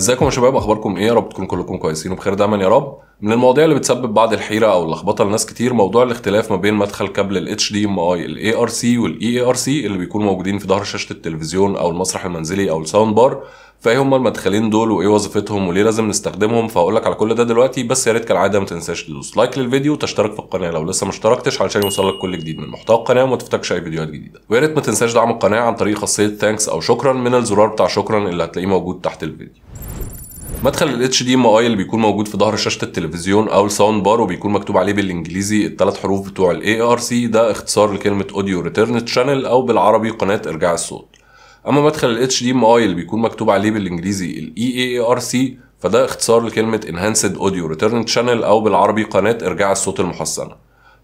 ازيكم يا شباب اخباركم ايه يا رب تكونوا كلكم كويسين وبخير دايما يا رب من المواضيع اللي بتسبب بعض الحيره او اللخبطه لناس كتير موضوع الاختلاف ما بين مدخل كابل ال HDMI ال ARC وال EARC اللي بيكونوا موجودين في ظهر شاشه التلفزيون او المسرح المنزلي او الساوند بار فايه هما المدخلين دول وايه وظيفتهم وليه لازم نستخدمهم فهقول لك على كل ده دلوقتي بس يا ريت كالعاده ما تنساش تدوس لايك للفيديو وتشترك في القناه لو لسه ما اشتركتش علشان يوصلك كل جديد من محتوى القناه وما تفتكش اي فيديوهات جديده ويا ريت ما تنساش دعم القناه عن طريق خاصيه ثانكس او شكرا من الزرار بتاع شكرا اللي هتلاقيه موجود تحت الفيديو مدخل ال HDMI اللي بيكون موجود في ظهر شاشة التلفزيون أو الساوند بار وبيكون مكتوب عليه بالإنجليزي الثلاث حروف بتوع ال ARC ده اختصار لكلمة اوديو ريتيرن Channel أو بالعربي قناة إرجاع الصوت. اما مدخل الاتش دي ام اي اللي بيكون مكتوب عليه بالانجليزي الاي اي ار سي فده اختصار لكلمه انهانسد اوديو ريتيرن شانل او بالعربي قناه ارجاع الصوت المحسنه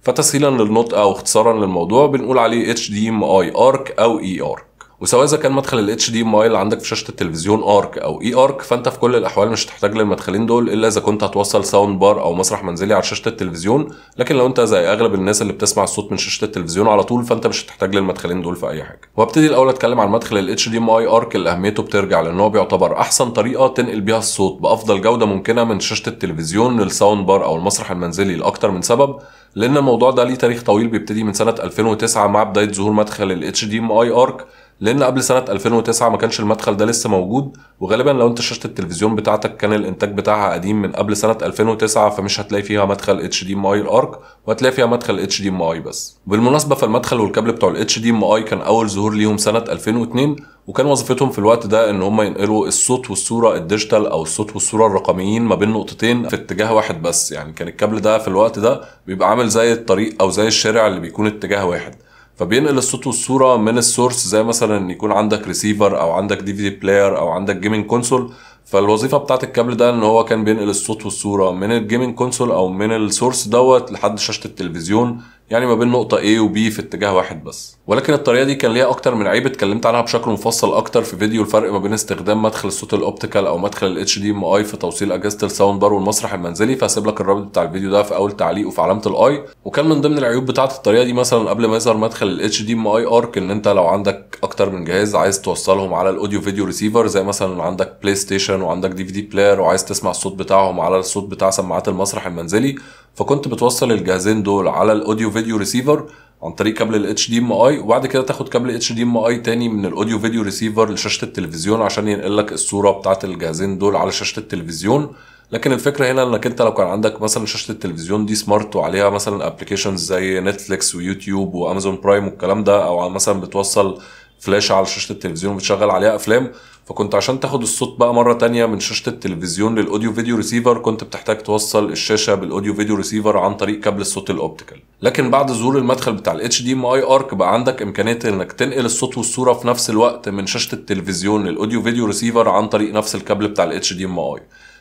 فتسهيلا للنطق او اختصارا للموضوع بنقول عليه اتش دي ام اي ارك او اي e ار وسواء اذا كان مدخل الاتش دي اي اللي عندك في شاشه التلفزيون ارك او اي e ارك فانت في كل الاحوال مش هتحتاج للمدخلين دول الا اذا كنت هتوصل ساوند بار او مسرح منزلي على شاشه التلفزيون لكن لو انت زي اغلب الناس اللي بتسمع الصوت من شاشه التلفزيون على طول فانت مش هتحتاج للمدخلين دول في اي حاجه وابتدي الاول اتكلم عن مدخل الاتش دي اي ارك اللي اهميته بترجع لان هو بيعتبر احسن طريقه تنقل بيها الصوت بافضل جوده ممكنه من شاشه التلفزيون للساوند بار او المسرح المنزلي لاكتر من سبب لان الموضوع ده ليه تاريخ طويل بيبتدي من سنه 2009 مع بدايه ظهور مدخل الاتش دي ام اي ارك لان قبل سنه 2009 ما كانش المدخل ده لسه موجود وغالبا لو انت شاشه التلفزيون بتاعتك كان الانتاج بتاعها قديم من قبل سنه 2009 فمش هتلاقي فيها مدخل اتش دي ام اي الارك وهتلاقي فيها مدخل اتش دي ام اي بس بالمناسبه فالمدخل والكابل بتوع الاتش دي ام اي كان اول ظهور ليهم سنه 2002 وكان وظيفتهم في الوقت ده ان هم ينقلوا الصوت والصوره الديجيتال او الصوت والصوره الرقميين ما بين نقطتين في اتجاه واحد بس يعني كان الكابل ده في الوقت ده بيبقى عامل زي الطريق او زي الشارع اللي بيكون اتجاه واحد فبينقل الصوت والصوره من السورس زي مثلا ان يكون عندك ريسيفر او عندك دي في دي بلاير او عندك جيمنج كونسول فالوظيفه بتاعت الكابل ده ان هو كان بينقل الصوت والصوره من الجيمنج كونسول او من السورس دوت لحد شاشه التلفزيون يعني ما بين نقطة A و B في اتجاه واحد بس ولكن الطريقة دي كان ليها أكتر من عيب اتكلمت عنها بشكل مفصل أكتر في فيديو الفرق ما بين استخدام مدخل الصوت الأوبتيكال أو مدخل ال HDMI في توصيل أجهزة الساوند بار والمسرح المنزلي فهسيب لك الرابط بتاع الفيديو ده في أول تعليق وفي علامة الأي وكان من ضمن العيوب بتاعة الطريقة دي مثلا قبل ما يظهر مدخل ال HDMI ARC إن أنت لو عندك أكتر من جهاز عايز توصلهم على الأوديو فيديو ريسيفر زي مثلا عندك بلاي ستيشن وعندك دي في دي بلاير وعايز تسمع الصوت بتاعهم على الصوت بتاع سماعات المسرح المنزلي فكنت بتوصل الجهازين دول على الأوديو فيديو ريسيفر عن طريق كابل الاتش دي ام اي وبعد كده تاخد كابل اتش دي ام اي تاني من الاوديو فيديو ريسيفر لشاشه التلفزيون عشان ينقل لك الصوره بتاعه الجهازين دول على شاشه التلفزيون لكن الفكره هنا انك انت لو كان عندك مثلا شاشه التلفزيون دي سمارت وعليها مثلا ابلكيشنز زي نتفليكس ويوتيوب وامازون برايم والكلام ده او مثلا بتوصل فلاشه على شاشه التلفزيون وبتشغل عليها افلام فكنت عشان تاخد الصوت بقى مره تانية من شاشه التلفزيون للاوديو فيديو ريسيفر كنت بتحتاج توصل الشاشه بالاوديو فيديو ريسيفر عن طريق كابل الصوت الاوبتيكال لكن بعد ظهور المدخل بتاع الاتش دي ام اي ارك بقى عندك امكانيه انك تنقل الصوت والصوره في نفس الوقت من شاشه التلفزيون للاوديو فيديو ريسيفر عن طريق نفس الكابل بتاع الاتش دي ام اي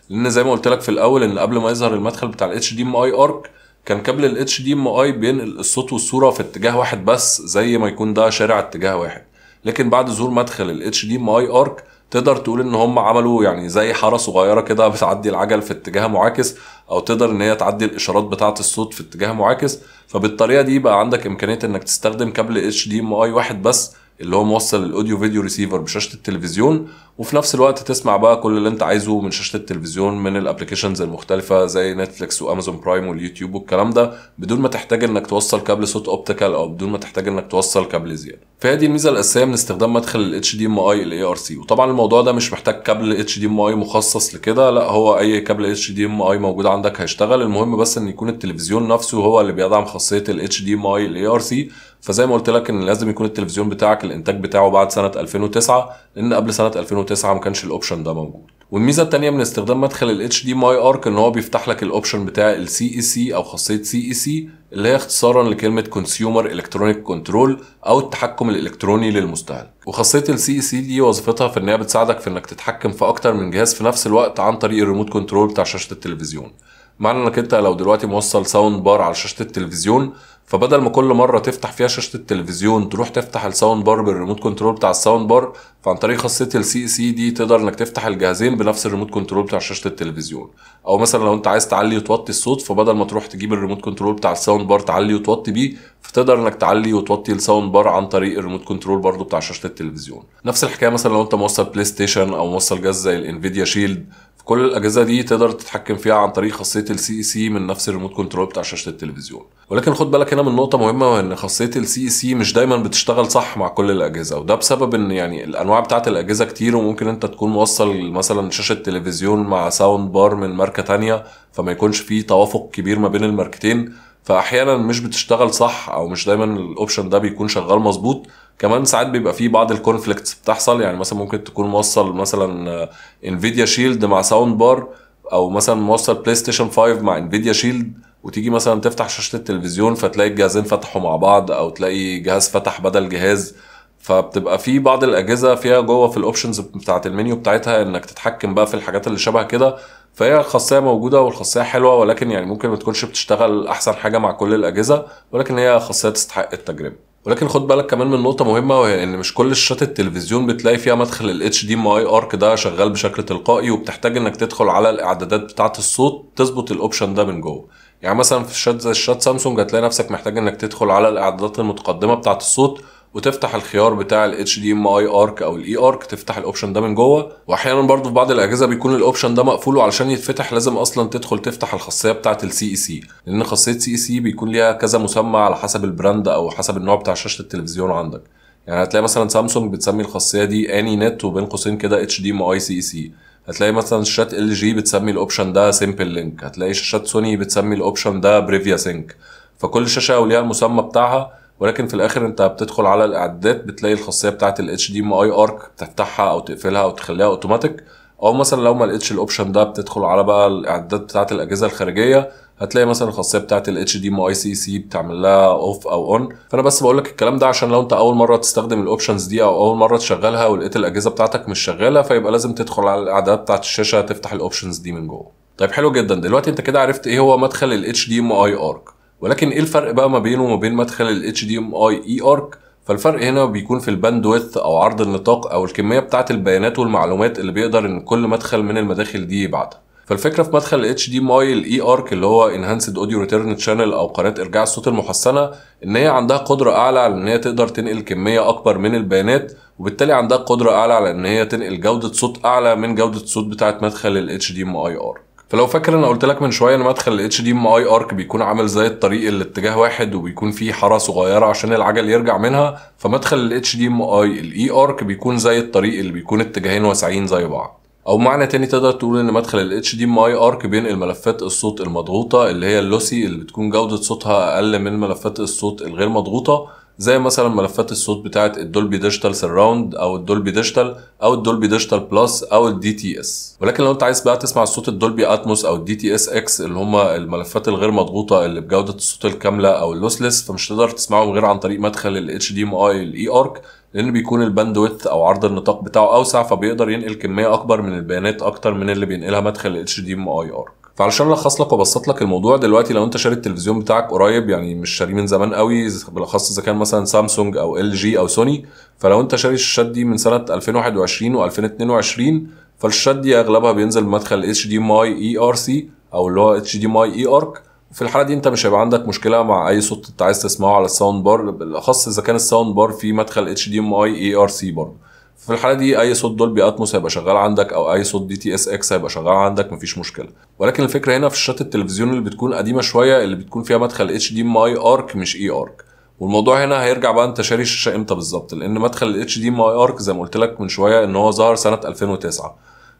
لان زي ما قلت لك في الاول ان قبل ما يظهر المدخل بتاع الاتش دي ام اي ارك كان كابل الاتش دي ام اي بينقل الصوت والصوره في اتجاه واحد بس زي ما يكون ده شارع اتجاه واحد لكن بعد ظهور مدخل ال دي ماي ارك تقدر تقول ان هم عملوا يعني زي حاره صغيره كده بتعدي العجل في اتجاه معاكس او تقدر ان هي تعدي الاشارات بتاعه الصوت في اتجاه معاكس فبالطريقه دي بقى عندك امكانيه انك تستخدم كابل اتش دي ام اي واحد بس اللي هو موصل الاوديو فيديو ريسيفر بشاشه التلفزيون وفي نفس الوقت تسمع بقى كل اللي انت عايزه من شاشه التلفزيون من الابلكيشنز المختلفه زي نتفليكس وامازون برايم واليوتيوب والكلام ده بدون ما تحتاج انك توصل كابل صوت اوبتيكال او بدون ما تحتاج انك توصل كابل زياده فهي دي الميزه الاساسيه من استخدام مدخل الاتش دي ام اي الاي ار سي وطبعا الموضوع ده مش محتاج كابل اتش دي ام اي مخصص لكده لا هو اي كابل اتش دي ام اي موجود عندك هيشتغل المهم بس ان يكون التلفزيون نفسه هو اللي بيدعم خاصيه اي الاي ار سي فزي ما قلت لك ان لازم يكون التلفزيون بتاعك الانتاج بتاعه بعد سنه 2009 لان قبل سنه 2009 ما كانش الاوبشن ده موجود والميزه الثانيه من استخدام مدخل الاتش دي ماي ارك ان هو بيفتح لك الاوبشن بتاع السي اي سي e او خاصيه سي اي سي اللي هي اختصارا لكلمه كونسيومر الكترونيك كنترول او التحكم الالكتروني للمستهلك وخاصيه السي اي سي e دي وظيفتها في انها بتساعدك في انك تتحكم في اكتر من جهاز في نفس الوقت عن طريق الريموت كنترول بتاع شاشه التلفزيون معنى انك انت لو دلوقتي موصل ساوند بار على شاشه التلفزيون فبدل ما كل مره تفتح فيها شاشه التلفزيون تروح تفتح الساوند بار بالريموت كنترول بتاع الساوند بار فعن طريق خاصيه السي سي e دي تقدر انك تفتح الجهازين بنفس الريموت كنترول بتاع شاشه التلفزيون او مثلا لو انت عايز تعلي وتوطي الصوت فبدل ما تروح تجيب الريموت كنترول بتاع الساوند بار تعلي وتوطي بيه فتقدر انك تعلي وتوطي الساوند بار عن طريق الريموت كنترول برضو بتاع شاشه التلفزيون نفس الحكايه مثلا لو انت موصل بلاي ستيشن او موصل جهاز زي الانفيديا شيلد كل الاجهزه دي تقدر تتحكم فيها عن طريق خاصيه السي اي سي e من نفس الريموت كنترول بتاع شاشه التلفزيون ولكن خد بالك هنا من نقطه مهمه وان خاصيه السي اي سي e مش دايما بتشتغل صح مع كل الاجهزه وده بسبب ان يعني الانواع بتاعه الاجهزه كتير وممكن انت تكون موصل مثلا شاشه تلفزيون مع ساوند بار من ماركه تانية فما يكونش في توافق كبير ما بين الماركتين فاحيانا مش بتشتغل صح او مش دايما الاوبشن ده بيكون شغال مظبوط كمان ساعات بيبقى في بعض الكونفليكتس بتحصل يعني مثلا ممكن تكون موصل مثلا انفيديا آه، شيلد مع ساوند بار او مثلا موصل بلاي ستيشن 5 مع انفيديا شيلد وتيجي مثلا تفتح شاشه التلفزيون فتلاقي الجهازين فتحوا مع بعض او تلاقي جهاز فتح بدل جهاز فبتبقى في بعض الاجهزه فيها جوه في الاوبشنز بتاعه المنيو بتاعتها انك تتحكم بقى في الحاجات اللي شبه كده فهي خاصيه موجوده والخاصيه حلوه ولكن يعني ممكن ما تكونش بتشتغل احسن حاجه مع كل الاجهزه ولكن هي خاصيه تستحق التجربه ولكن خد بالك كمان من نقطه مهمه وهي ان مش كل شاشات التلفزيون بتلاقي فيها مدخل الاتش دي ام اي ارك ده شغال بشكل تلقائي وبتحتاج انك تدخل على الاعدادات بتاعه الصوت تظبط الاوبشن ده من جوه يعني مثلا في شات زي شات سامسونج هتلاقي نفسك محتاج انك تدخل على الاعدادات المتقدمه بتاعه الصوت وتفتح الخيار بتاع الاتش دي ام اي ارك او الاي ارك e تفتح الاوبشن ده من جوه واحيانا برضو في بعض الاجهزه بيكون الاوبشن ده مقفول وعلشان يتفتح لازم اصلا تدخل تفتح الخاصيه بتاعه السي اي سي e لان خاصيه سي اي سي بيكون ليها كذا مسمى على حسب البراند او حسب النوع بتاع شاشه التلفزيون عندك يعني هتلاقي مثلا سامسونج بتسمي الخاصيه دي اني نت وبين قوسين كده اتش دي ام اي سي اي سي هتلاقي مثلا شاشات ال جي بتسمي الاوبشن ده سيمبل لينك هتلاقي شاشات سوني بتسمي الاوبشن ده بريفيا سينك فكل شاشه وليها المسمى بتاعها ولكن في الاخر انت بتدخل على الاعدادات بتلاقي الخاصيه بتاعه الاتش دي ام اي ارك بتفتحها او تقفلها او تخليها اوتوماتيك او مثلا لو ما لقيتش الاوبشن ده بتدخل على بقى الاعدادات بتاعه الاجهزه الخارجيه هتلاقي مثلا الخاصيه بتاعه الاتش دي ام اي سي سي بتعمل لها اوف او اون فانا بس بقول لك الكلام ده عشان لو انت اول مره تستخدم الاوبشنز دي او اول مره تشغلها ولقيت الاجهزه بتاعتك مش شغاله فيبقى لازم تدخل على الاعدادات بتاعه الشاشه تفتح الاوبشنز دي من جوه طيب حلو جدا دلوقتي انت كده عرفت ايه هو مدخل الاتش دي ام اي ارك ولكن ايه الفرق بقى ما بينه وما بين مدخل ال HDMI اي e ارك فالفرق هنا بيكون في الباندويث او عرض النطاق او الكميه بتاعه البيانات والمعلومات اللي بيقدر ان كل مدخل من المداخل دي يبعتها فالفكره في مدخل الاتش دي ال الاي ارك e اللي هو انهانسد اوديو ريتيرن شانل او قناه ارجاع الصوت المحسنه ان هي عندها قدره اعلى على ان هي تقدر تنقل كميه اكبر من البيانات وبالتالي عندها قدره اعلى على ان هي تنقل جوده صوت اعلى من جوده الصوت بتاعه مدخل الاتش دي ام اي ار فلو فاكر انا قلت لك من شويه ان مدخل الاتش دي ام اي ارك بيكون عامل زي الطريق الاتجاه واحد وبيكون فيه حاره صغيره عشان العجل يرجع منها فمدخل الاتش دي ام اي الاي ارك بيكون زي الطريق اللي بيكون اتجاهين واسعين زي بعض او معنى تاني تقدر تقول ان مدخل ال HDMI ARC بينقل ملفات الصوت المضغوطة اللي هي اللوسي اللي بتكون جودة صوتها اقل من ملفات الصوت الغير مضغوطة زي مثلا ملفات الصوت بتاعت الدولبي ديجيتال سراوند او الدولبي ديجيتال او الدولبي ديجيتال بلس او الدي تي اس ولكن لو انت عايز بقى تسمع صوت الدولبي اتموس او الدي تي اس اكس اللي هم الملفات الغير مضغوطه اللي بجوده الصوت الكامله او اللوسلس فمش تقدر تسمعهم غير عن طريق مدخل الاتش دي ام اي الاي ارك لان بيكون الباندويث او عرض النطاق بتاعه اوسع فبيقدر ينقل كميه اكبر من البيانات اكتر من اللي بينقلها مدخل الاتش دي ام اي ارك فعلشان الخص لك وابسط لك الموضوع دلوقتي لو انت شاري التلفزيون بتاعك قريب يعني مش شاريه من زمان قوي بالاخص اذا كان مثلا سامسونج او ال جي او سوني فلو انت شاري الشاشات دي من سنه 2021 و2022 فالشاشات دي اغلبها بينزل بمدخل اتش دي ماي اي ار سي او اللي هو اتش دي ماي اي ارك في الحاله دي انت مش هيبقى عندك مشكله مع اي صوت انت عايز تسمعه على الساوند بار بالاخص اذا كان الساوند بار فيه مدخل اتش دي ام اي اي ار سي برضه في الحاله دي اي صوت دولبي اتموس هيبقى شغال عندك او اي صوت دي تي اس اكس هيبقى شغال عندك مفيش مشكله ولكن الفكره هنا في الشات التلفزيون اللي بتكون قديمه شويه اللي بتكون فيها مدخل اتش دي ام اي ارك مش اي e ارك والموضوع هنا هيرجع بقى انت شاري الشاشه امتى بالظبط لان مدخل الاتش دي ام اي ارك زي ما قلت لك من شويه ان هو ظهر سنه 2009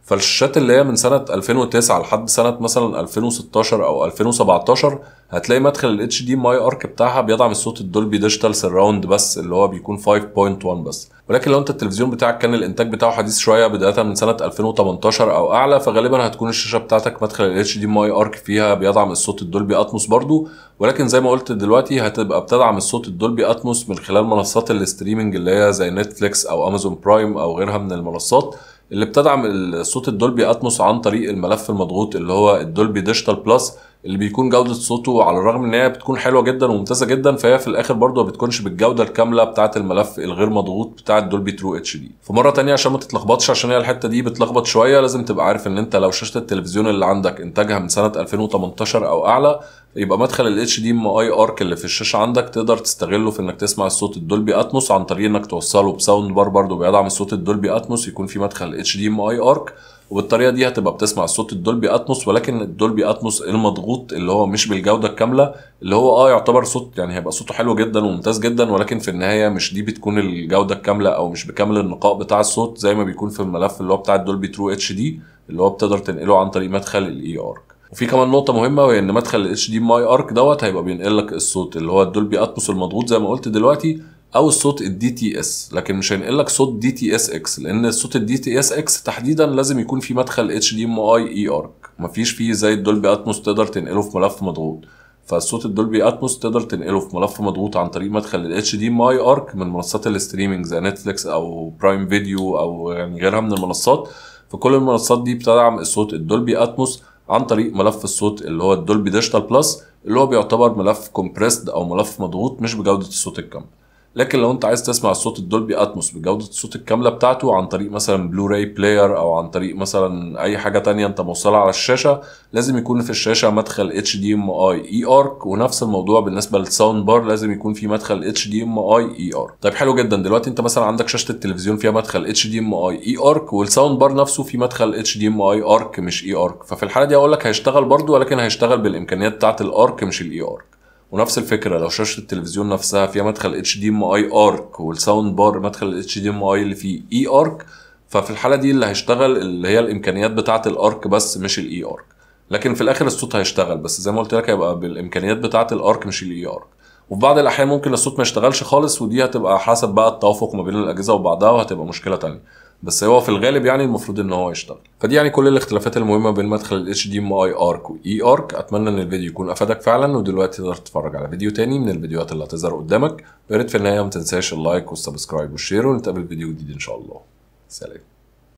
فالشاشات اللي هي من سنه 2009 لحد سنه مثلا 2016 او 2017 هتلاقي مدخل الاتش دي ماي ارك بتاعها بيدعم الصوت الدولبي ديجيتال سراوند بس اللي هو بيكون 5.1 بس ولكن لو انت التلفزيون بتاعك كان الانتاج بتاعه حديث شويه بدايه من سنه 2018 او اعلى فغالبا هتكون الشاشه بتاعتك مدخل الاتش دي ماي ارك فيها بيدعم الصوت الدولبي اتموس برضو ولكن زي ما قلت دلوقتي هتبقى بتدعم الصوت الدولبي اتموس من خلال منصات الاستريمنج اللي هي زي نتفليكس او امازون برايم او غيرها من المنصات اللي بتدعم الصوت الدولبي اتموس عن طريق الملف المضغوط اللي هو الدولبي ديجيتال بلس اللي بيكون جوده صوته على الرغم ان هي بتكون حلوه جدا وممتازه جدا فهي في الاخر برضه ما بتكونش بالجوده الكامله بتاعه الملف الغير مضغوط بتاعه دولبي ترو اتش دي فمره ثانيه عشان ما تتلخبطش عشان هي الحته دي بتلخبط شويه لازم تبقى عارف ان انت لو شاشه التلفزيون اللي عندك انتاجها من سنه 2018 او اعلى يبقى مدخل الاتش دي ام اي ارك اللي في الشاشه عندك تقدر تستغله في انك تسمع الصوت الدولبي اتموس عن طريق انك توصله بساوند بار برضه بيدعم الصوت الدولبي اتموس يكون في مدخل اتش دي ام اي ارك وبالطريقه دي هتبقى بتسمع صوت الدولبي اتموس ولكن الدولبي اتموس المضغوط اللي هو مش بالجوده الكامله اللي هو اه يعتبر صوت يعني هيبقى صوته حلو جدا وممتاز جدا ولكن في النهايه مش دي بتكون الجوده الكامله او مش بكامل النقاء بتاع الصوت زي ما بيكون في الملف اللي هو بتاع الدولبي ترو اتش دي اللي هو بتقدر تنقله عن طريق مدخل الاي ارك وفي كمان نقطه مهمه وهي ان مدخل الاتش دي ماي ارك دوت هيبقى بينقل لك الصوت اللي هو الدولبي اتموس المضغوط زي ما قلت دلوقتي او الصوت الدي تي اس لكن مش هينقل لك صوت دي تي اس اكس لان الصوت الدي تي اس اكس تحديدا لازم يكون في مدخل اتش دي ام اي اي ار مفيش فيه زي الدولبي اتموس تقدر تنقله في ملف مضغوط فالصوت الدولبي اتموس تقدر تنقله في ملف مضغوط عن طريق مدخل الاتش دي ام اي ارك من منصات الاستريمنج زي نتفليكس او برايم فيديو او يعني غيرها من المنصات فكل المنصات دي بتدعم الصوت الدولبي اتموس عن طريق ملف الصوت اللي هو الدولبي ديجيتال بلس اللي هو بيعتبر ملف كومبريسد او ملف مضغوط مش بجوده الصوت الكامل لكن لو انت عايز تسمع الصوت الدولبي اتموس بجوده الصوت الكامله بتاعته عن طريق مثلا بلوراي بلاير او عن طريق مثلا اي حاجه تانية انت موصلها على الشاشه لازم يكون في الشاشه مدخل اتش دي ام اي اي ارك ونفس الموضوع بالنسبه للساوند بار لازم يكون في مدخل اتش دي ام اي اي ار طيب حلو جدا دلوقتي انت مثلا عندك شاشه التلفزيون فيها مدخل اتش دي ام اي اي ارك والساوند بار نفسه في مدخل اتش دي ام اي ارك مش اي e ارك ففي الحاله دي اقول لك هيشتغل برده ولكن هيشتغل بالامكانيات بتاعه الارك e مش الاي ارك e ونفس الفكره لو شاشه التلفزيون نفسها فيها مدخل اتش دي ام اي ارك والساوند بار مدخل الاتش دي ام اي اللي فيه اي e ارك ففي الحاله دي اللي هيشتغل اللي هي الامكانيات بتاعه الارك بس مش الاي ارك e لكن في الاخر الصوت هيشتغل بس زي ما قلت لك هيبقى بالامكانيات بتاعه الارك مش الاي ارك e وفي بعض الاحيان ممكن الصوت ما يشتغلش خالص ودي هتبقى حسب بقى التوافق ما بين الاجهزه وبعضها وهتبقى مشكله تانية بس هو في الغالب يعني المفروض ان هو يشتغل فدي يعني كل الاختلافات المهمه بين مدخل ال HDMI ARC و E ARC اتمنى ان الفيديو يكون افادك فعلا ودلوقتي تقدر تتفرج على فيديو تاني من الفيديوهات اللي هتظهر قدامك ويا في النهايه ما تنساش اللايك والسبسكرايب والشير ونتقابل فيديو جديد ان شاء الله سلام